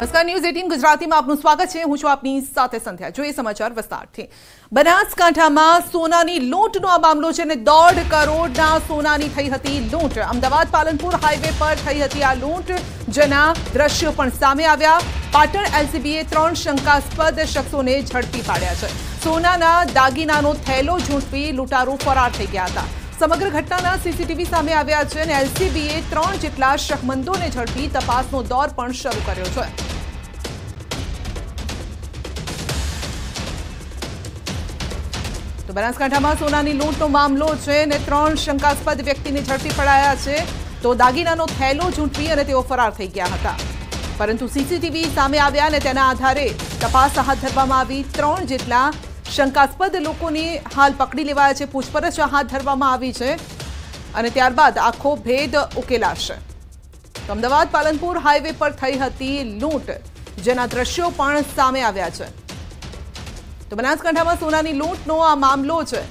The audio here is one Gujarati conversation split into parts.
નમસ્કાર ન્યૂઝ એટીન ગુજરાતીમાં આપનું સ્વાગત છે હું છું આપની સાથે સંધ્યા જોઈએ સમાચાર વિસ્તારથી બનાસકાંઠામાં સોનાની લૂંટનો આ મામલો છે અને દોઢ કરોડના સોનાની થઈ હતી લૂંટ અમદાવાદ પાલનપુર હાઈવે પર થઈ હતી આ લૂંટ જેના દ્રશ્યો પણ સામે આવ્યા પાટણ એલસીબીએ ત્રણ શંકાસ્પદ શખ્સોને ઝડપી પાડ્યા છે સોનાના દાગીનાનો થેલો ઝૂંટવી લૂંટારો ફરાર થઈ ગયા હતા સમગ્ર ઘટનાના સીસીટીવી સામે આવ્યા છે અને એલસીબીએ ત્રણ જેટલા શકમંદોને ઝડપી તપાસનો દોર પણ શરૂ કર્યો છે તો બનાસકાંઠામાં સોનાની લૂંટનો મામલો છે અને ત્રણ શંકાસ્પદ વ્યક્તિને ઝડપી પડાયા છે તો દાગીનાનો થેલો ઝૂંટવી અને તેઓ ફરાર થઈ ગયા હતા પરંતુ સીસીટીવી સામે આવ્યા અને તેના આધારે તપાસ હાથ ધરવામાં આવી ત્રણ જેટલા શંકાસ્પદ લોકોની હાલ પકડી લેવાયા છે પૂછપરછ હાથ ધરવામાં આવી છે અને ત્યારબાદ આખો ભેદ ઉકેલાશે અમદાવાદ પાલનપુર હાઈવે પર થઈ હતી લૂંટ જેના દ્રશ્યો પણ સામે આવ્યા છે તો બનાસકાંઠામાં સોનાની લૂંટનો આ મામલો છે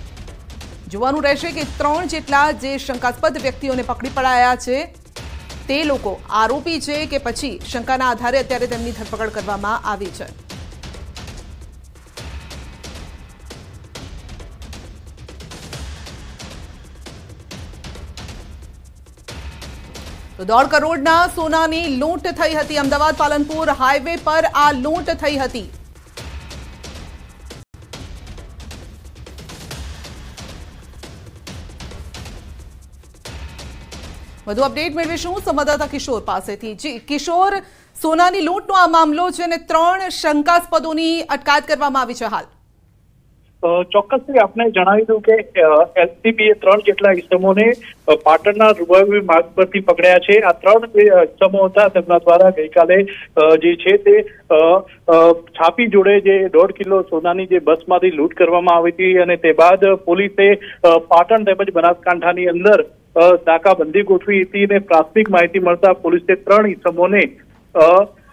જોવાનું રહેશે કે ત્રણ જેટલા જે શંકાસ્પદ વ્યક્તિઓને પકડી પડાયા છે તે લોકો આરોપી છે કે પછી શંકાના આધારે અત્યારે તેમની ધરપકડ કરવામાં આવી છે તો દોઢ કરોડના સોનાની લૂંટ થઈ હતી અમદાવાદ પાલનપુર હાઈવે પર આ લૂંટ થઈ હતી વધુ અપડેટ મેળવીશું સંવાદદાતા કિશોર પાસેથી જી કિશોર સોનાની લૂંટનો આ મામલો છે અને ત્રણ શંકાસ્પદોની અટકાયત કરવામાં આવી છે હાલ ચોક્કસ આપણે જણાવી દઉં કે એલસીબીએ ત્રણ જેટલા ઇસમોને પાટણના રૂબરૂ માર્ગ પરથી પકડ્યા છે આ ત્રણ જે ઇસમો હતા તેમના દ્વારા ગઈકાલે જે છે તે છાપી જોડે જે દોઢ કિલો સોનાની જે બસમાંથી લૂંટ કરવામાં આવી હતી અને તે બાદ પોલીસે પાટણ તેમજ બનાસકાંઠાની અંદર નાકાબંધી ગોઠવી હતી અને પ્રાથમિક માહિતી મળતા પોલીસે ત્રણ ઇસમોને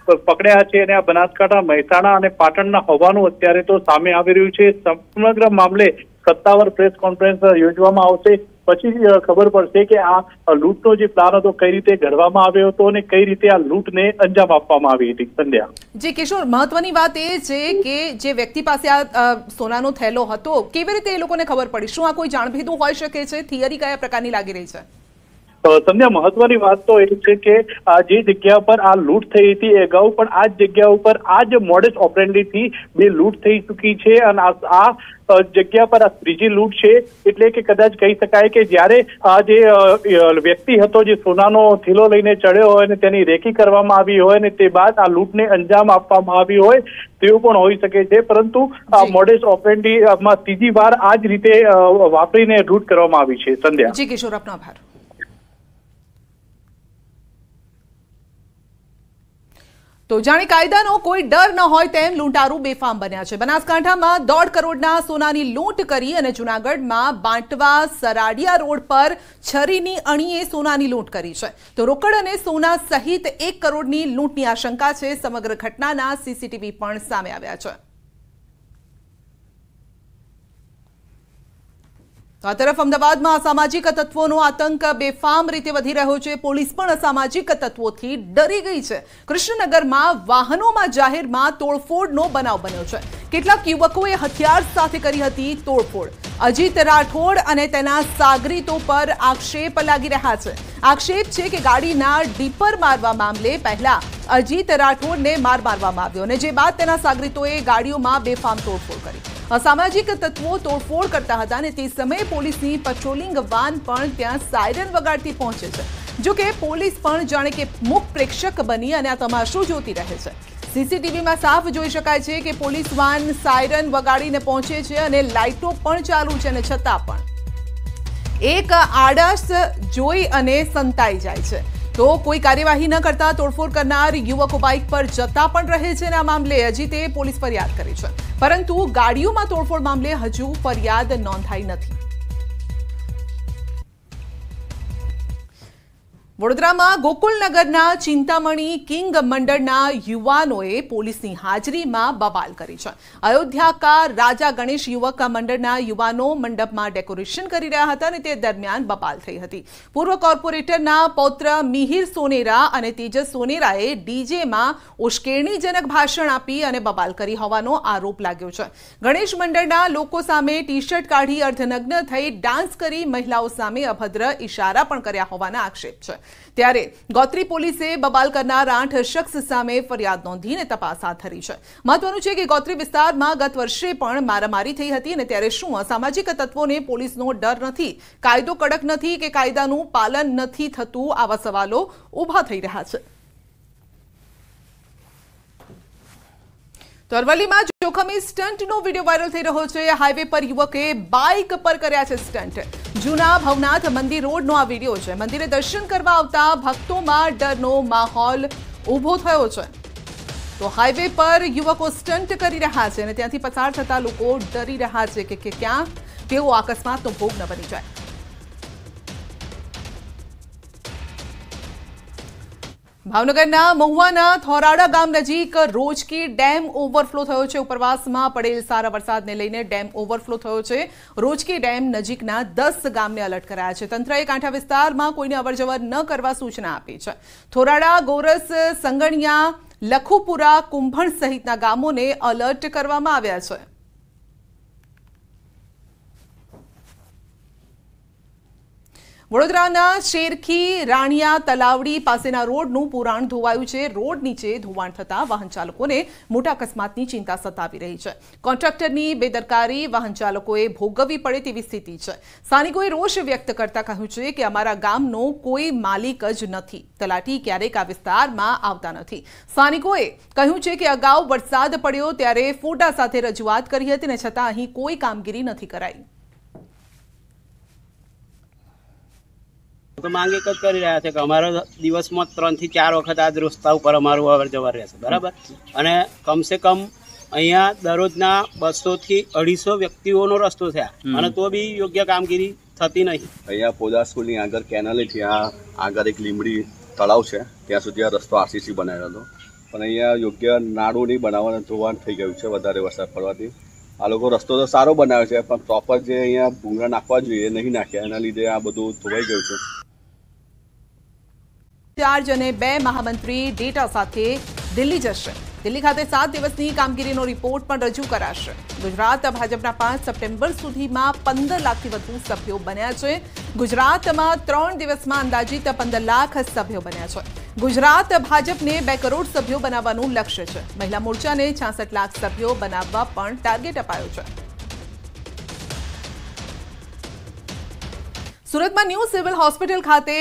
પકડ્યા છે અને આ બનાસકાંઠા મહેસાણા અને પાટણના હોવાનું અત્યારે તો સામે આવી રહ્યું છે સમગ્ર મામલે સત્તાવાર પ્રેસ કોન્ફરન્સ યોજવામાં આવશે પછી ખબર પડશે કે આ લૂંટનો જે પ્લાન હતો કઈ રીતે ઘડવામાં આવ્યો હતો અને કઈ રીતે આ લૂંટને અંજામ આપવામાં આવી હતી સંધ્યા જે કિશોર મહત્વની વાત એ છે કે જે વ્યક્તિ પાસે આ સોનાનો થેલો હતો કેવી રીતે એ લોકોને ખબર પડી શું આ કોઈ જાણભેદું હોઈ શકે છે થિયરી કયા પ્રકારની લાગી રહી છે સંધ્યા મહત્વની વાત તો એ છે કે આ જે જગ્યા પર આ લૂંટ થઈ હતી એ અગાઉ પણ આ જ જગ્યા ઉપર આ જ મોડેસ ઓપરેન્ડીથી બે લૂંટ થઈ ચૂકી છે અને આ જગ્યા પર આ ત્રીજી લૂંટ છે એટલે કે કદાચ કહી શકાય કે જ્યારે આ જે વ્યક્તિ હતો જે સોનાનો થીલો લઈને ચડ્યો હોય અને તેની રેકી કરવામાં આવી હોય અને તે બાદ આ લૂંટને અંજામ આપવામાં આવી હોય તેવું પણ હોઈ શકે છે પરંતુ આ મોડેસ ઓપરેન્ડીમાં ત્રીજી વાર આ જ રીતે વાપરીને લૂંટ કરવામાં આવી છે સંધ્યા જી કિશોર આપનો આભાર તો જાણે કાયદાનો કોઈ ડર ન હોય તેમ લૂંટારું બેફામ બન્યા છે બનાસકાંઠામાં દોઢ કરોડના સોનાની લૂંટ કરી અને જૂનાગઢમાં બાંટવા સરાડિયા રોડ પર છરીની અણીએ સોનાની લૂંટ કરી છે તો રોકડ અને સોના સહિત એક કરોડની લૂંટની આશંકા છે સમગ્ર ઘટનાના સીસીટીવી પણ સામે આવ્યા છે આ તરફ અમદાવાદમાં સામાજિક તત્વોનો આતંક બેફામ રીતે વધી રહ્યો છે પોલીસ પણ સામાજિક તત્વોથી ડરી ગઈ છે કૃષ્ણનગરમાં વાહનોમાં જાહેરમાં તોડફોડનો બનાવ બન્યો છે કેટલાક યુવકોએ હથિયાર સાથે કરી હતી તોડફોડ અજીત રાઠોડ અને તેના સાગરીતો પર આક્ષેપ લાગી રહ્યા છે આક્ષેપ છે કે ગાડીનાર દીપર મારવા મામલે પહેલા અજીત રાઠોડને માર મારવામાં આવ્યો અને જે બાદ તેના સાગરીતોએ ગાડીઓમાં બેફામ તોડફોડ કરી અસામાજિક તત્વો તોડફોડ કરતા હતા અને તે સમયે પોલીસની પેટ્રોલિંગ વાન પણ ત્યાં સાયરન વગાડતી પહોંચે છે જોકે પોલીસ પણ જાણે કે મુખ પ્રેક્ષક બની અને આ તમાશો જોતી રહે છે સીસીટીવીમાં સાફ જોઈ શકાય છે કે પોલીસ વાન સાયરન વગાડીને પહોંચે છે અને લાઇટો પણ ચાલુ છે અને છતાં પણ એક આડસ જોઈ અને સંતાઈ જાય છે તો કોઈ કાર્યવાહી ન કરતા તોડફોડ કરનાર યુવકો બાઇક પર જતા પણ રહે છે અને આ મામલે તે પોલીસ ફરિયાદ કરી છે પરંતુ ગાડીઓમાં તોડફોડ મામલે હજુ ફરિયાદ નોંધાઈ નથી વડોદરામાં ગોકુલનગરના ચિંતામણી કિંગ મંડળના યુવાનોએ પોલીસની હાજરીમાં બવાલ કરી છે અયોધ્યાકાર રાજા ગણેશ યુવક મંડળના યુવાનો મંડપમાં ડેકોરેશન કરી રહ્યા હતા અને તે દરમિયાન બપાલ થઈ હતી પૂર્વ કોર્પોરેટરના પૌત્ર મિહિર સોનેરા અને તેજસ સોનેરાએ ડીજેમાં ઉશ્કેરણીજનક ભાષણ આપી અને બવાલ કરી હોવાનો આરોપ લાગ્યો છે ગણેશ મંડળના લોકો સામે ટી શર્ટ કાઢી અર્ધનગ્ન થઈ ડાન્સ કરી મહિલાઓ સામે અભદ્ર ઇશારા પણ કર્યા હોવાના આક્ષેપ છે ત્યારે ગોત્રી પોલીસે બબાલ કરનાર આઠ શખ્સ સામે ફરિયાદ નોંધીને તપાસ હાથ ધરી છે મહત્વનું છે કે ગોત્રી વિસ્તારમાં ગત વર્ષે પણ મારામારી થઈ હતી અને ત્યારે શું અસામાજિક તત્વોને પોલીસનો ડર નથી કાયદો કડક નથી કે કાયદાનું પાલન નથી થતું આવા સવાલો ઊભા થઈ રહ્યા છે टर्वली માં જોખમી સ્ટન્ટ નો વિડિયો વાયરલ થઈ રહ્યો છે હાઈવે પર યુવકે બાઈક પર કર્યા છે સ્ટન્ટ જૂના ભવનાથ મંદિર રોડ નો આ વિડિયો છે મંદિરે દર્શન કરવા આવતા ભક્તો માં ડર નો માહોલ ઊભો થયો છે તો હાઈવે પર યુવક ઓ સ્ટન્ટ કરી રહ્યા છે અને ત્યાંથી પસાર થતા લોકો ડરી રહ્યા છે કે કે ક્યાં કેવો આકસ્માત તો ભોગ ન બની જાય ભાવનગરના મહુવાના થોરાડા ગામ નજીક રોજકી ડેમ ઓવરફ્લો થયો છે ઉપરવાસમાં પડેલ સારા વરસાદને લઈને ડેમ ઓવરફ્લો થયો છે રોજકી ડેમ નજીકના દસ ગામને અલર્ટ કરાયા છે તંત્રએ કાંઠા વિસ્તારમાં કોઈને અવરજવર ન કરવા સૂચના આપી છે થોરાડા ગોરસ સંગણિયા લખુપુરા કુંભણ સહિતના ગામોને અલર્ટ કરવામાં આવ્યા છે વડોદરાના શેરખી રાણિયા તલાવડી પાસેના રોડનું પુરાણ ધોવાયું છે રોડ નીચે ધોવાણ થતાં વાહન ચાલકોને મોટા અકસ્માતની ચિંતા સતાવી રહી છે કોન્ટ્રાક્ટરની બેદરકારી વાહન ચાલકોએ ભોગવવી પડે તેવી સ્થિતિ છે સ્થાનિકોએ રોષ વ્યક્ત કરતા કહ્યું છે કે અમારા ગામનો કોઈ માલિક જ નથી તલાટી ક્યારેક આ વિસ્તારમાં આવતા નથી સ્થાનિકોએ કહ્યું છે કે અગાઉ વરસાદ પડ્યો ત્યારે ફોટા સાથે રજૂઆત કરી હતી અને છતાં અહીં કોઈ કામગીરી નથી કરાઈ તો માંગ એક જ કરી રહ્યા છે કે અમારો દિવસમાં ત્રણથી ચાર વખત આ રસ્તા ઉપર અમારું અવર જવર રહેશે બરાબર અને કમસે કમ અહીંયા દરરોજના બસોથી અઢીસો વ્યક્તિઓનો રસ્તો થયા અને તો બી યોગ્ય કામગીરી થતી નહીં અહીંયા પોદા સ્કૂલની આગળ કેનાલેથી આ આગળ એક લીમડી તળાવ છે ત્યાં સુધી આ રસ્તો આરસીસી બનાવેલો પણ અહીંયા યોગ્ય નાડું નહીં બનાવવાનું ધોવાણ થઈ ગયું છે વધારે વરસાદ પડવાથી આ લોકો રસ્તો તો સારો બનાવ્યો છે પણ પ્રોપર જે અહીંયા ભૂંગળા નાખવા જોઈએ નહીં નાખ્યા એના લીધે આ બધું ધોવાઈ ગયું છે જન બે महामंत्री ડેટા સાથે દિલ્હી જશે દિલ્હી ખાતે 7 દિવસની કામગીરીનો રિપોર્ટ પર રજૂ કરાશે ગુજરાત ભાજપના 5 સપ્ટેમ્બર સુધીમાં 15 લાખથી વધુ સભ્યો બન્યા છે ગુજરાતમાં 3 દિવસમાં અંદાજે 15 લાખ સભ્યો બન્યા છે ગુજરાત ભાજપને 2 કરોડ સભ્યો બનાવવાનો લક્ષ્ય છે મહિલા મૂર્ચાને 66 લાખ સભ્યો બનાવવા પણ ટાર્ગેટ અપાયો છે સુરતમાં ન્યુ સિવિલ હોસ્પિટલ ખાતે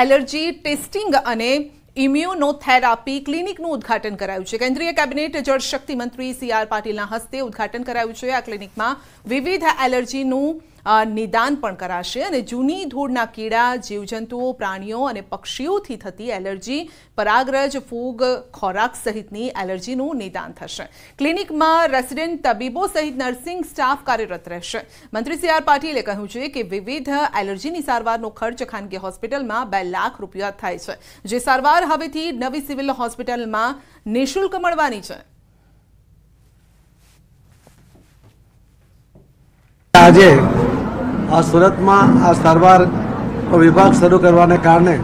એલર્જી ટેસ્ટિંગ અને ઇમ્યુનોથેરાપી ક્લિનિકનું ઉદઘાટન કરાયું છે કેન્દ્રીય કેબિનેટ જળશક્તિ મંત્રી સી આર પાટીલના હસ્તે ઉદઘાટન કરાયું છે આ ક્લિનિકમાં વિવિધ એલર્જીનું નિદાન પણ કરાશે અને જૂની ધૂળના કીડા જીવજંતુઓ પ્રાણીઓ અને પક્ષીઓથી થતી એલર્જી પરાગરજ ફૂગ ખોરાક સહિતની એલર્જીનું નિદાન થશે ક્લિનિકમાં રેસિડેન્ટ તબીબો સહિત નર્સિંગ સ્ટાફ કાર્યરત રહેશે મંત્રી સી આર પાટીલે કહ્યું છે કે વિવિધ એલર્જીની સારવારનો ખર્ચ ખાનગી હોસ્પિટલમાં બે લાખ રૂપિયા થાય છે જે સારવાર હવેથી નવી સિવિલ હોસ્પિટલમાં નિઃશુલ્ક મળવાની છે આજે આ સુરતમાં આ સારવાર વિભાગ શરૂ કરવાને કારણે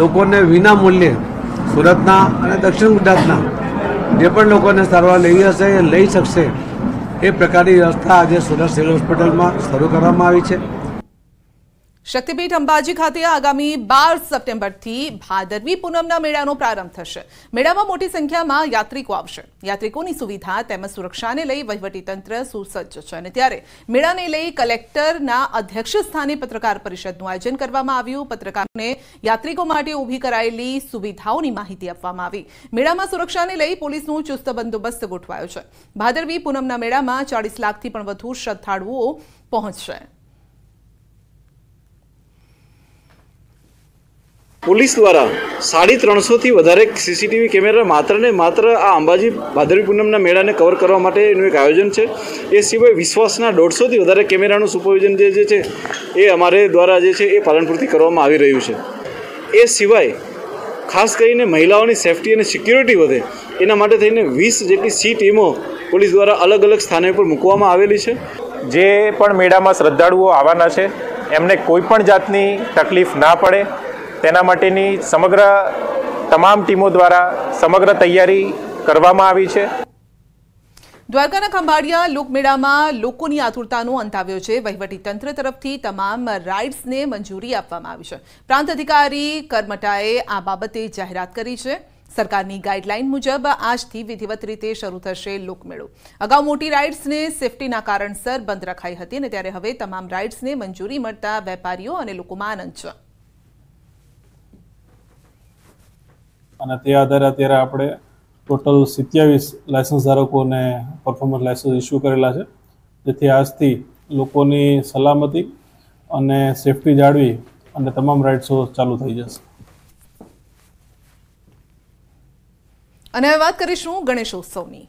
લોકોને વિના મૂલ્યે સુરતના અને દક્ષિણ ગુજરાતના જે પણ લોકોને સારવાર લેવી હશે એ લઈ શકશે એ પ્રકારની વ્યવસ્થા આજે સુરત સિવિલ હોસ્પિટલમાં શરૂ કરવામાં આવી છે શક્તિપીઠ અંબાજી ખાતે આગામી બાર સપ્ટેમ્બરથી ભાદરવી પૂનમના મેળાનો પ્રારંભ થશે મેળામાં મોટી સંખ્યામાં યાત્રિકો આવશે યાત્રિકોની સુવિધા તેમજ સુરક્ષાને લઈ વહીવટીતંત્ર સુસજ્જ છે અને ત્યારે મેળાને લઈ કલેક્ટરના અધ્યક્ષ સ્થાને પત્રકાર પરિષદનું આયોજન કરવામાં આવ્યું પત્રકારોને યાત્રિકો માટે ઊભી કરાયેલી સુવિધાઓની માહિતી આપવામાં આવી મેળામાં સુરક્ષાને લઈ પોલીસનું ચુસ્ત બંદોબસ્ત ગોઠવાયો છે ભાદરવી પૂનમના મેળામાં ચાળીસ લાખથી પણ વધુ શ્રદ્ધાળુઓ પહોંચશે પોલીસ દ્વારા સાડી ત્રણસોથી વધારે સીસીટીવી કેમેરા માત્ર ને માત્ર આ અંબાજી ભાદરવી પૂનમના મેળાને કવર કરવા માટે એનું એક આયોજન છે એ સિવાય વિશ્વાસના દોઢસોથી વધારે કેમેરાનું સુપરવિઝન જે છે એ અમારે દ્વારા જે છે એ પાલનપુરથી કરવામાં આવી રહ્યું છે એ સિવાય ખાસ કરીને મહિલાઓની સેફટી અને સિક્યુરિટી વધે એના માટે થઈને વીસ જેટલી સી ટીમો પોલીસ દ્વારા અલગ અલગ સ્થાને પર મૂકવામાં આવેલી છે જે પણ મેળામાં શ્રદ્ધાળુઓ આવવાના છે એમને કોઈ પણ જાતની તકલીફ ના પડે તેના માટેની સમગ્ર તમામ ટીમો દ્વારા સમગ્ર તૈયારી કરવામાં આવી છે દ્વારકાના ખંભાળિયા લોકમેળામાં લોકોની આતુરતાનો અંત આવ્યો છે તંત્ર તરફથી તમામ રાઇડ્સને મંજૂરી આપવામાં આવી છે પ્રાંત અધિકારી કરમટાએ આ બાબતે જાહેરાત કરી છે સરકારની ગાઈડલાઈન મુજબ આજથી વિધિવત રીતે શરૂ થશે લોકમેળો અગાઉ મોટી રાઇડ્સને સેફટીના કારણસર બંધ રખાઈ હતી અને ત્યારે હવે તમામ રાઇડ્સને મંજૂરી મળતા વેપારીઓ અને લોકોમાં આનંદ છે અને તે આધારે અત્યારે આપણે ટોટલ સિત્યાવીસ લાયસન્સ ધારકોને પરફોર્મન્સ લાયસન્સ ઇસ્યુ કરેલા છે જેથી આજથી લોકોની સલામતી અને સેફટી જાળવી અને તમામ રાઇડ શો ચાલુ થઈ જશે અને હવે વાત કરીશું ગણેશ ઉત્સવની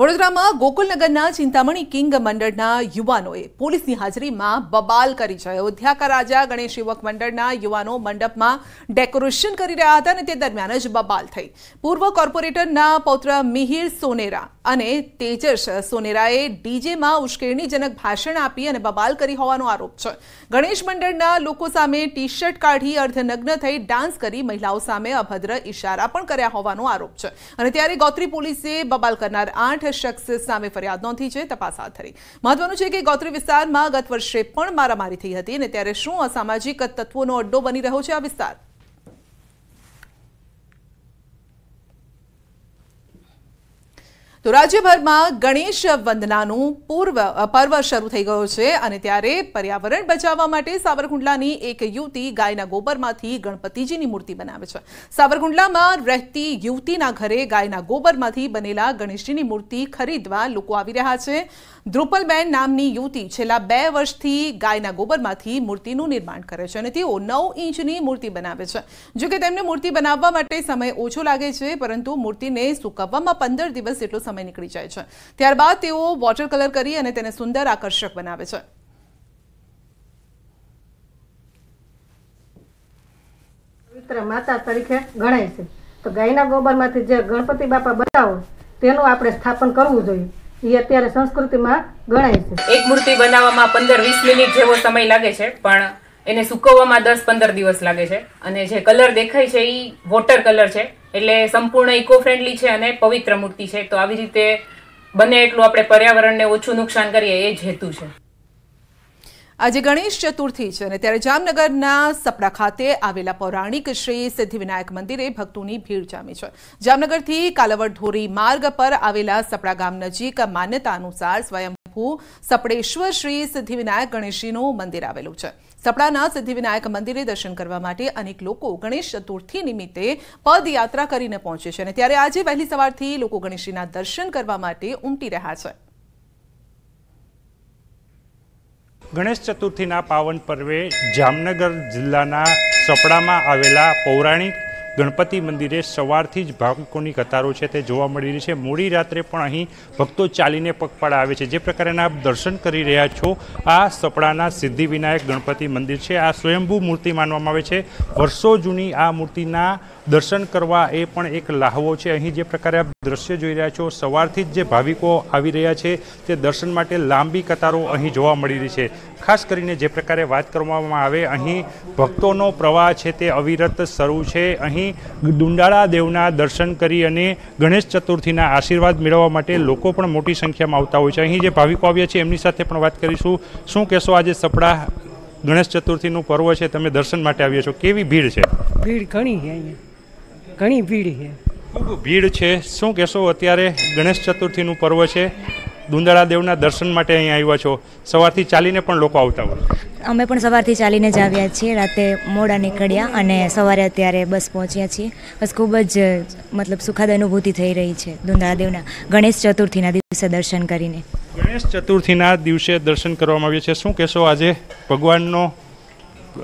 વડોદરામાં ગોકુલનગરના ચિંતામણી કિંગ મંડળના યુવાનોએ પોલીસની હાજરીમાં બબાલ કરી છે અયોધ્યા કા રાજા ગણેશ યુવક મંડળના યુવાનો મંડપમાં ડેકોરેશન કરી રહ્યા હતા અને તે દરમિયાન જ બબાલ થઈ પૂર્વ કોર્પોરેટરના પૌત્ર મિહિર સોનેરા અને તેજસ સોનેરાએ ડીજેમાં ઉશ્કેરણીજનક ભાષણ આપી અને બબાલ કરી હોવાનો આરોપ છે ગણેશ મંડળના લોકો સામે ટી શર્ટ કાઢી અર્ધનગ્ન થઈ ડાન્સ કરી મહિલાઓ સામે અભદ્ર ઇશારા પણ કર્યા હોવાનો આરોપ છે અને ત્યારે ગોત્રી પોલીસે બબાલ કરનાર આઠ શખ્સ સામે ફરિયાદ નોંધી છે તપાસ હાથ ધરી મહત્વનું છે કે ગોત્રી વિસ્તારમાં ગત વર્ષે પણ મારામારી થઈ હતી અને ત્યારે શું અસામાજિક તત્વોનો અડ્ડો બની રહ્યો છે આ વિસ્તાર તો રાજ્યભરમાં ગણેશ વંદનાનું પૂર્વ પર્વ શરૂ થઈ ગયો છે અને ત્યારે પર્યાવરણ બચાવવા માટે સાવરકુંડલાની એક યુવતી ગાયના ગોબરમાંથી ગણપતિજીની મૂર્તિ બનાવે છે સાવરકુંડલામાં રહેતી યુવતીના ઘરે ગાયના ગોબરમાંથી બનેલા ગણેશજીની મૂર્તિ ખરીદવા લોકો આવી રહ્યા છે ધ્રુપલબેન નામની યુવતી છેલ્લા બે વર્ષથી ગાયના ગોબરમાંથી મૂર્તિનું નિર્માણ કરે છે અને તેઓ નવ ઇંચની મૂર્તિ બનાવે છે જોકે તેમને મૂર્તિ બનાવવા માટે સમય ઓછો લાગે છે પરંતુ મૂર્તિને સુકવવામાં પંદર દિવસ જેટલો સમય સમય નીકળી જાય છે ત્યારબાદ તેઓ વોટર કલર કરી અને તેને સુંદર આકર્ષક બનાવે છે પવિત્ર માતા તરીકે ગણાય છે તો ગાયના ગોબરમાંથી જે ગણપતિ બાપા બનાવો તેનું આપણે સ્થાપન કરવું જોઈએ એ અત્યારે સંસ્કૃતિમાં ગણાય છે એક મૂર્તિ બનાવવામાં પંદર વીસ મિનિટ જેવો સમય લાગે છે પણ એને સુકવવામાં દસ પંદર દિવસ લાગે છે અને જે કલર દેખાય છે એ વોટર કલર છે એટલે સંપૂર્ણ ઇકો ફ્રેન્ડલી છે અને પવિત્ર મૂર્તિ છે તો આવી રીતે બને એટલું આપણે પર્યાવરણને ઓછું નુકસાન કરીએ એ જ હેતુ છે આજે ગણેશ ચતુર્થી છે અને ત્યારે જામનગરના સપડા ખાતે આવેલા પૌરાણિક શ્રી સિદ્ધિવિનાયક મંદિરે ભક્તોની ભીડ જામી છે જામનગરથી કાલાવડ ધોરી માર્ગ પર આવેલા સપડા ગામ નજીક માન્યતા અનુસાર સ્વયંભૂ સપડેશ્વર શ્રી સિદ્ધિવિનાયક ગણેશજીનું મંદિર આવેલું છે સપડાના સિદ્ધિવિનાયક મંદિરે દર્શન કરવા માટે અનેક લોકો ગણેશ ચતુર્થી નિમિત્તે પદયાત્રા કરીને પહોંચે છે અને ત્યારે આજે વહેલી સવારથી લોકો ગણેશજીના દર્શન કરવા માટે ઉમટી રહ્યા છે ગણેશ ચતુર્થીના પાવન પર્વે જામનગર જિલ્લાના સપડામાં આવેલા પૌરાણિક ગણપતિ મંદિરે સવારથી જ ભાવિકોની કતારો છે તે જોવા મળી રહી છે મોડી રાત્રે પણ અહીં ભક્તો ચાલીને પગપાળા આવે છે જે પ્રકારેના આપ દર્શન કરી રહ્યા છો આ સપડાના સિદ્ધિવિનાયક ગણપતિ મંદિર છે આ સ્વયંભૂ મૂર્તિ માનવામાં આવે છે વર્ષો જૂની આ મૂર્તિના દર્શન કરવા એ પણ એક લાહવો છે અહીં જે પ્રકારે આપ દ્રશ્ય જોઈ રહ્યા છો સવારથી જ જે ભાવિકો આવી રહ્યા છે તે દર્શન માટે લાંબી કતારો અહીં જોવા મળી રહી છે ખાસ કરીને જે પ્રકારે વાત કરવામાં આવે અહીં ભક્તોનો પ્રવાહ છે તે અવિરત શરૂ છે અહીં દુંડાળા દેવના દર્શન કરી અને ગણેશ ચતુર્થીના આશીર્વાદ મેળવવા માટે લોકો પણ મોટી સંખ્યામાં આવતા હોય છે અહીં જે ભાવિકો આવ્યા છે એમની સાથે પણ વાત કરીશું શું કહેશો આજે સપડા ગણેશ ચતુર્થીનું પર્વ છે તમે દર્શન માટે આવ્યા છો કેવી ભીડ છે ભીડ ઘણી છે અહીંયા ઘણી ભીડ છે ખૂબ ભીડ છે શું કહેશો અત્યારે ગણેશ ચતુર્થીનું પર્વ છે દુંદાળા દેવના દર્શન માટે અહીંયા આવ્યા છો સવારથી ચાલીને પણ લોકો આવતા હોય અમે પણ સવારથી ચાલીને જ આવ્યા છીએ રાતે મોડા નીકળ્યા અને સવારે અત્યારે બસ પહોંચ્યા છીએ બસ ખૂબ જ મતલબ સુખદ અનુભૂતિ થઈ રહી છે દુંદાળા દેવના ગણેશ ચતુર્થીના દિવસે દર્શન કરીને ગણેશ ચતુર્થીના દિવસે દર્શન કરવામાં આવ્યા છે શું કહેશો આજે ભગવાનનો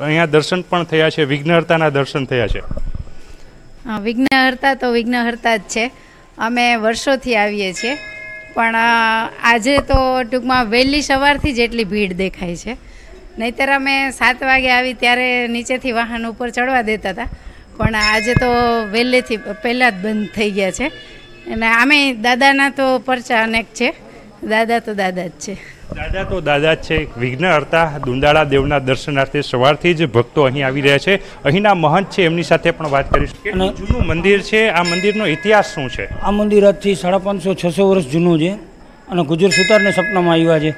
અહીંયા દર્શન પણ થયા છે વિઘ્નહર્તાના દર્શન થયા છે વિઘ્નહર્તા તો વિઘ્નહર્તા જ છે અમે વર્ષોથી આવીએ છીએ પણ આજે તો ટૂંકમાં વહેલી સવારથી જ એટલી ભીડ દેખાય છે નહીતર અમે સાત વાગે આવી ત્યારે નીચેથી વાહન ઉપર ચડવા દેતા હતા પણ આજે તો વહેલેથી પહેલાં જ બંધ થઈ ગયા છે અને આમે દાદાના તો પરચા અનેક છે દાદા તો દાદા જ છે દાદા તો દાદા છે વિઘ્ન હર્તા દુંદાળા દેવના દર્શનાર્થે સવારથી જ ભક્તો અહીં આવી રહ્યા છે અહીંના મહંત છે એમની સાથે પણ વાત કરીશું અને જૂનું મંદિર છે આ મંદિરનો ઇતિહાસ શું છે આ મંદિર આજથી સાડા પાંચસો છસો વર્ષ જૂનું છે અને ગુજર સુતારને સપનામાં આવ્યા છે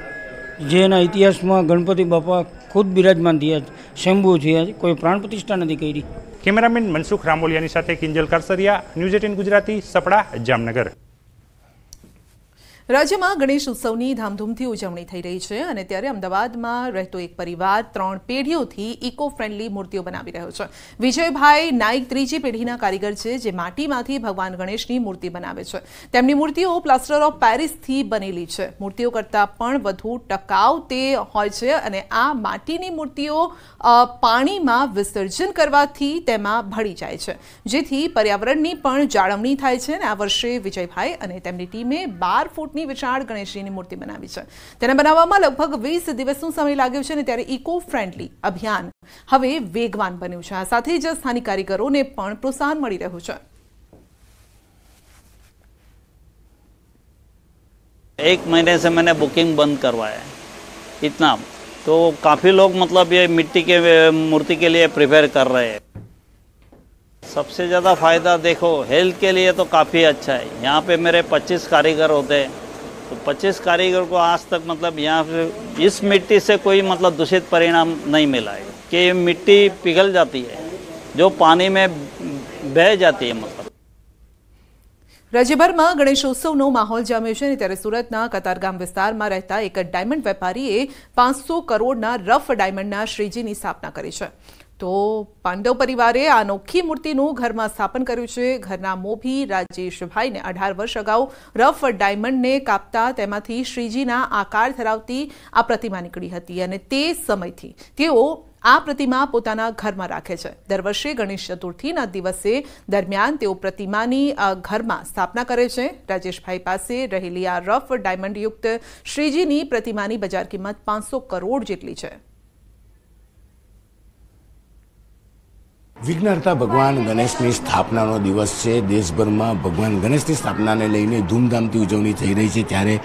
જેના ઇતિહાસમાં ગણપતિ બાપા ખુદ બિરાજમાન થયા છે શંભુ થયા કોઈ પ્રાણ પ્રતિષ્ઠા નથી કરી કેમેરામેન મનસુખ રામોલિયાની સાથે કિંજલ કારસરિયા ન્યૂઝ એટીન ગુજરાતી સપડા જામનગર રાજ્યમાં ગણેશ ઉત્સવની ધામધૂમથી ઉજવણી થઈ રહી છે અને ત્યારે અમદાવાદમાં રહેતો એક પરિવાર ત્રણ પેઢીઓથી ઇકો ફ્રેન્ડલી મૂર્તિઓ બનાવી રહ્યો છે વિજયભાઈ નાઇક ત્રીજી પેઢીના કારીગર છે જે માટીમાંથી ભગવાન ગણેશની મૂર્તિ બનાવે છે તેમની મૂર્તિઓ પ્લાસ્ટર ઓફ પેરિસથી બનેલી છે મૂર્તિઓ કરતાં પણ વધુ ટકાઉ તે હોય છે અને આ માટીની મૂર્તિઓ પાણીમાં વિસર્જન કરવાથી તેમાં ભળી જાય છે જેથી પર્યાવરણની પણ જાળવણી થાય છે અને આ વર્ષે વિજયભાઈ અને તેમની ટીમે બાર ફૂટ ની વિચાર ગણેશજી ની મૂર્તિ બનાવી છે તેના બનાવવામાં લગભગ 20 દિવસનું સમય લાગ્યો છે અને તેરે ઇકો ફ્રેન્ડલી અભિયાન હવે વેગવાન બન્યો છે આ સાથે જ સ્થાનિક કારીગરોને પણ પ્રસાર મળી રહ્યો છે એક મહિના સે મેને બુકિંગ બંધ करवाया है इतना तो काफी लोग મતલબ યે માટી કે મૂર્તિ કે લિયે પ્રિફર કર રહે છે સૌથી જ્યાદા ફાયદા દેખો હેલ્થ કે લિયે તો કાફી અચ્છા હે યહા પે મેરે 25 કારીગર હોતે तो 25 कारीगर को आज तक मतलब यहाँ पे इस मिट्टी से कोई मतलब दूषित परिणाम नहीं मिला है कि ये मिट्टी पिघल जाती है जो पानी में बह जाती है मतलब રાજ્યભરમાં ગણેશોત્સવનો માહોલ જામ્યો છે અને ત્યારે સુરતના કતારગામ વિસ્તારમાં રહેતા એક ડાયમંડ વેપારીએ પાંચસો કરોડના રફ ડાયમંડના શ્રીજીની સ્થાપના કરી છે તો પાંડવ પરિવારે આ અનોખી મૂર્તિનું ઘરમાં સ્થાપન કર્યું છે ઘરના મોભી રાજેશભાઈને અઢાર વર્ષ અગાઉ રફ ડાયમંડને કાપતા તેમાંથી શ્રીજીના આકાર ધરાવતી આ પ્રતિમા નીકળી હતી અને તે સમયથી તેઓ આ પ્રતિમા પોતાના ઘરમાં રાખે છે દર વર્ષે ગણેશ ચતુર્થીના દિવસે દરમિયાન તેઓ પ્રતિમાની ઘરમાં સ્થાપના કરે છે રાજેશભાઈ પાસે રહેલી આ રફ ડાયમંડયુક્ત શ્રીજીની પ્રતિમાની બજાર કિંમત પાંચસો કરોડ જેટલી છે વિઘ્નહર્તા ભગવાન ગણેશની સ્થાપનાનો દિવસ છે દેશભરમાં ભગવાન ગણેશની સ્થાપનાને લઈને ધૂમધામથી ઉજવણી થઈ રહી છે ત્યારે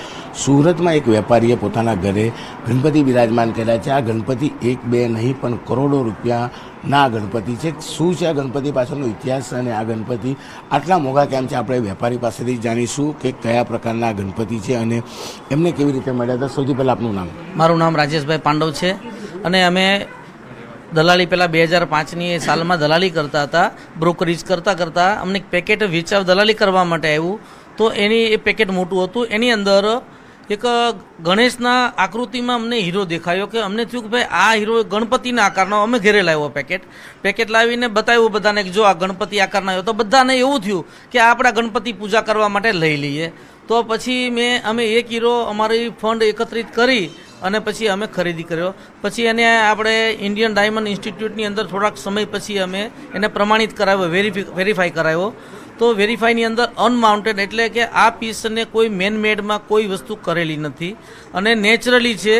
સુરતમાં એક વેપારીએ પોતાના ઘરે ગણપતિ બિરાજમાન કર્યા છે આ ગણપતિ એક બે નહીં પણ કરોડો રૂપિયાના ગણપતિ છે શું છે આ ગણપતિ પાછળનો ઇતિહાસ અને આ ગણપતિ આટલા મોંઘા કેમ છે આપણે વેપારી પાસેથી જાણીશું કે કયા પ્રકારના ગણપતિ છે અને એમને કેવી રીતે મળ્યા હતા સૌથી પહેલાં આપનું નામ મારું નામ રાજેશભાઈ પાંડવ છે અને અમે દલાલી પહેલાં બે હજાર પાંચની એ સાલમાં દલાલી કરતા હતા બ્રોકરેજ કરતાં કરતાં અમને પેકેટ વેચાવ દલાલી કરવા માટે આવ્યું તો એની એ પેકેટ મોટું હતું એની અંદર એક ગણેશના આકૃતિમાં અમને હીરો દેખાયો કે અમને થયું કે ભાઈ આ હીરો ગણપતિના આકારનો અમે ઘેરે લાવ્યો પેકેટ પેકેટ લાવીને બતાવ્યું બધાને કે જો આ ગણપતિ આકારના આવ્યો તો બધાને એવું થયું કે આપણા ગણપતિ પૂજા કરવા માટે લઈ લઈએ તો પછી મેં અમે એક હીરો અમારી ફંડ એકત્રિત કરી અને પછી અમે ખરીદી કર્યો પછી એને આપણે ઇન્ડિયન ડાયમંડ ઇન્સ્ટિટ્યૂટની અંદર થોડાક સમય પછી અમે એને પ્રમાણિત કરાવ્યો વેરીફાઈ વેરીફાઈ કરાવ્યો તો વેરીફાઈની અંદર અનમાઉન્ટેડ એટલે કે આ પીસને કોઈ મેનમેડમાં કોઈ વસ્તુ કરેલી નથી અને નેચરલી છે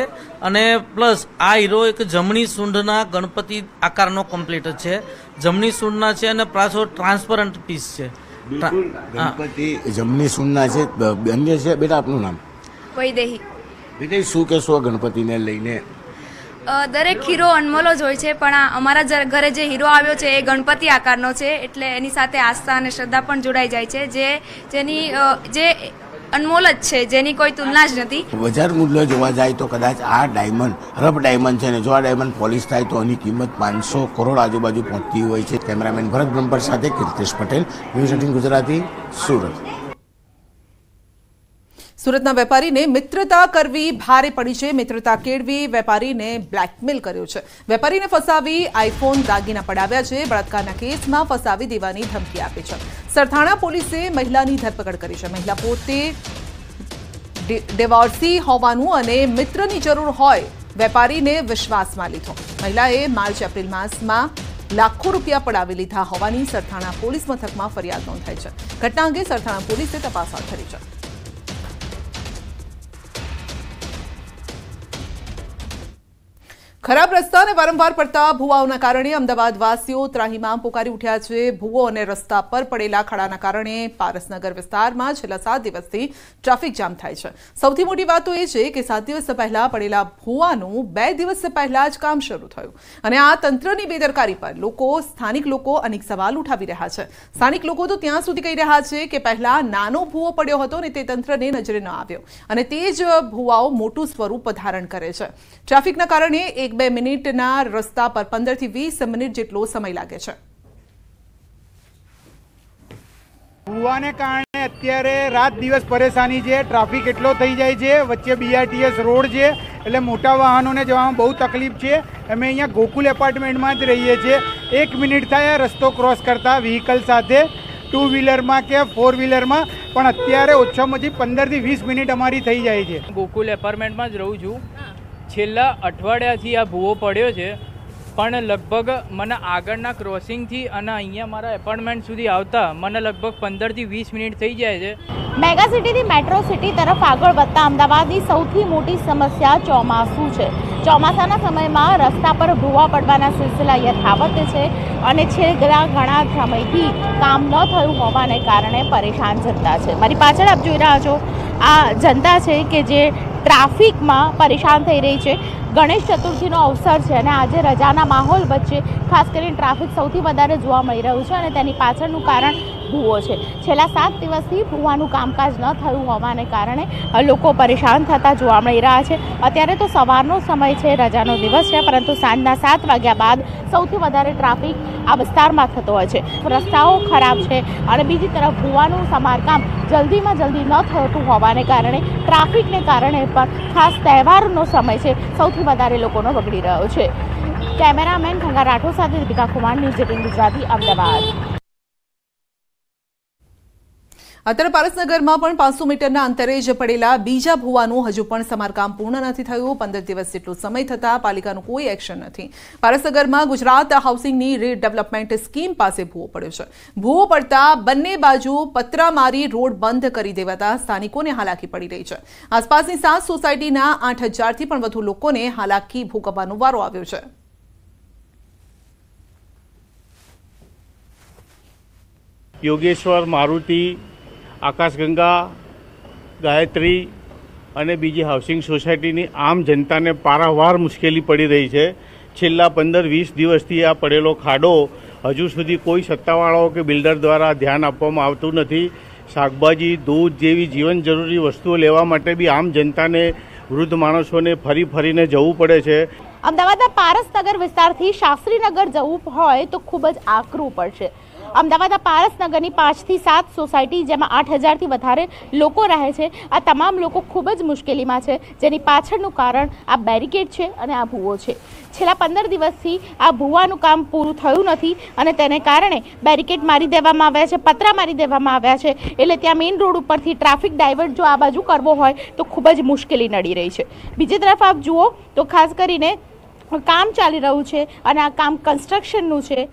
અને પ્લસ આ હીરો એક જમણી સૂંઢના ગણપતિ આકારનો કમ્પ્લીટ છે જમણી સૂંઢના છે અને પાછો ટ્રાન્સપરન્ટ પીસ છે ગણપતિ જમણી સૂંઢના છે અન્ય છે બેટા આપનું નામ વૈદેહી વિજય શું કહેશો ગણપતિને લઈને દરેક હીરો અનમોલો જ હોય છે પણ આ અમારા જ- ઘરે જે હીરો આવ્યો છે એ ગણપતિ આકારનો છે એટલે એની સાથે આસ્થા અને શ્રદ્ધા પણ જોડાઈ જાય છે જે જેની જે અનમોલ જ છે જેની કોઈ તુલના જ નથી બજાર મૂલ્ય જોવા જાય તો કદાચ આ ડાયમંડ રફ ડાયમંડ છે ને જો આ ડાયમંડ પોલિશ થાય તો એની કિંમત પાંચસો કરોડ આજુબાજુ પહોંચતી હોય છે કેમેરામેન ભરત બ્રહ્મર સાથે કીર્તિશ પટેલ ન્યૂઝ એટીન ગુજરાતી સુરત સુરતના વેપારીને મિત્રતા કરવી ભારે પડી છે મિત્રતા કેળવી વેપારીને બ્લેકમેલ કર્યો છે વેપારીને ફસાવી આઈફોન દાગીના પડાવ્યા છે બળાત્કારના કેસમાં ફસાવી દેવાની ધમકી આપી છે સરથાણા પોલીસે મહિલાની ધરપકડ કરી છે મહિલા પોતે ડેવોર્સી હોવાનું અને મિત્રની જરૂર હોય વેપારીને વિશ્વાસમાં લીધો મહિલાએ માર્ચ એપ્રિલ માસમાં લાખો રૂપિયા પડાવી લીધા હોવાની સરથાણા પોલીસ મથકમાં ફરિયાદ નોંધાઈ છે ઘટના અંગે સરથાણા પોલીસે તપાસ હાથ ધરી છે ખરાબ રસ્તા અને વારંવાર પડતા ભૂવાઓના કારણે અમદાવાદવાસીઓ ત્રાહીમામ પોકારી ઉઠ્યા છે ભૂવો અને રસ્તા પર પડેલા ખડાના કારણે પારસનગર વિસ્તારમાં છેલ્લા સાત દિવસથી ટ્રાફિક જામ થાય છે સૌથી મોટી વાત એ છે કે સાત દિવસ પહેલા પડેલા ભૂવાનું બે દિવસ પહેલા જ કામ શરૂ થયું અને આ તંત્રની બેદરકારી પર લોકો સ્થાનિક લોકો અનેક સવાલ ઉઠાવી રહ્યા છે સ્થાનિક લોકો તો ત્યાં સુધી કહી રહ્યા છે કે પહેલા નાનો ભૂવો પડ્યો હતો અને તે તંત્રને નજરે ન આવ્યો અને તે જ ભૂવાઓ મોટું સ્વરૂપ ધારણ કરે છે ટ્રાફિકના કારણે એક બે મિનિટના રસ્તા પર પંદરથી વીસ મિનિટ જેટલો સમય લાગે છે ભૂવાને કારણે અત્યારે રાત દિવસ પરેશાની છે ટ્રાફિક એટલો થઈ જાય છે વચ્ચે બીઆરટીએસ રોડ છે એટલે મોટા વાહનોને જવામાં બહુ તકલીફ છે અમે અહીંયા ગોકુલ એપાર્ટમેન્ટમાં જ રહીએ છીએ એક મિનિટ થાય રસ્તો ક્રોસ કરતા વ્હીકલ સાથે ટુ વ્હીલરમાં કે ફોર વ્હીલરમાં પણ અત્યારે ઓછામાં ઓછી પંદરથી વીસ મિનિટ અમારી થઈ જાય છે ગોકુલ એપાર્ટમેન્ટમાં જ રહું છું છેલ્લા અઠવાડિયાથી આ ભૂવો પડ્યો છે પણ લગભગ મને આગળના ક્રોસિંગથી અને અહીંયા મારા એપાર્ટમેન્ટ સુધી આવતા મને લગભગ પંદરથી વીસ મિનિટ થઈ જાય છે મેગા સિટીથી મેટ્રો સિટી તરફ આગળ વધતા અમદાવાદની સૌથી મોટી સમસ્યા ચોમાસું છે ચોમાસાના સમયમાં રસ્તા પર ભૂવા પડવાના સિલસિલા યથાવત છે અને છેલ્લા ઘણા સમયથી કામ ન થયું હોવાને કારણે પરેશાન જનતા છે મારી પાછળ આપ જોઈ રહ્યા છો આ જનતા છે કે જે ટ્રાફિકમાં પરેશાન થઈ રહી છે ગણેશ ચતુર્થીનો અવસર છે અને આજે રજાના માહોલ વચ્ચે ખાસ કરીને ટ્રાફિક સૌથી વધારે જોવા મળી રહ્યું છે અને તેની પાછળનું કારણ ભૂવો છે છેલ્લા સાત દિવસથી ભૂવાનું કામકાજ ન થયું હોવાને કારણે લોકો પરેશાન થતા જોવા મળી રહ્યા છે અત્યારે તો સવારનો સમય છે રજાનો દિવસ છે પરંતુ સાંજના સાત વાગ્યા બાદ સૌથી વધારે ટ્રાફિક આ વિસ્તારમાં થતો હોય છે રસ્તાઓ ખરાબ છે અને બીજી તરફ ભૂવાનું સમારકામ જલ્દીમાં જલ્દી ન થતું હોવાને કારણે ટ્રાફિકને કારણે પણ ખાસ તહેવારનો સમય છે સૌથી વધારે લોકોનો બગડી રહ્યો છે કેમેરામેન ગંગા રાઠોડ સાથે દીપિકા કુમાર ન્યૂઝ એટીન ગુજરાતી અમદાવાદ અત્યારે પારસનગરમાં પણ પાંચસો મીટરના અંતરે જ પડેલા બીજા ભૂવાનું હજુ પણ સમારકામ પૂર્ણ નથી થયું પંદર દિવસ જેટલો સમય થતાં પાલિકાનું કોઈ એક્શન નથી પારસનગરમાં ગુજરાત હાઉસિંગની રીડેવલપમેન્ટ સ્કીમ પાસે ભૂવો પડ્યો છે ભૂવો પડતા બંને બાજુ પતરા રોડ બંધ કરી દેવાતા સ્થાનિકોને હાલાકી પડી રહી છે આસપાસની સાત સોસાયટીના આઠ હજારથી પણ વધુ લોકોને હાલાકી ભોગવવાનો વારો આવ્યો છે યોગેશ્વર મારુતિ આકાશગંગા ગાયત્રી અને બીજી હાઉસિંગ સોસાયટીની આમ જનતાને પારાવાર મુશ્કેલી પડી રહી છે છેલ્લા પંદર વીસ દિવસથી આ પડેલો ખાડો હજુ સુધી કોઈ સત્તાવાળાઓ કે બિલ્ડર દ્વારા ધ્યાન આપવામાં આવતું નથી શાકભાજી દૂધ જેવી જીવન જરૂરી વસ્તુઓ લેવા માટે બી આમ જનતાને વૃદ્ધ માણસોને ફરી ફરીને જવું પડે છે અમદાવાદના પારસનગર વિસ્તારથી શાસ્ત્રીનગર જવું હોય તો ખૂબ જ આકરું પડશે અમદાવાદના પારસનગરની પાંચથી સાત સોસાયટી જેમાં આઠ હજારથી વધારે લોકો રહે છે આ તમામ લોકો ખૂબ જ મુશ્કેલીમાં છે જેની પાછળનું કારણ આ બેરિકેડ છે અને આ ભૂવો છે છેલ્લા પંદર દિવસથી આ ભૂવાનું કામ પૂરું થયું નથી અને તેને કારણે બેરિકેડ મારી દેવામાં આવ્યા છે પતરા મારી દેવામાં આવ્યા છે એટલે ત્યાં મેઇન રોડ ઉપરથી ટ્રાફિક ડાયવર્ટ જો આ બાજુ કરવો હોય તો ખૂબ જ મુશ્કેલી નડી રહી છે બીજી તરફ આપ જુઓ તો ખાસ કરીને કામ ચાલી રહ્યું છે અને આ કામ કન્સ્ટ્રક્શનનું છે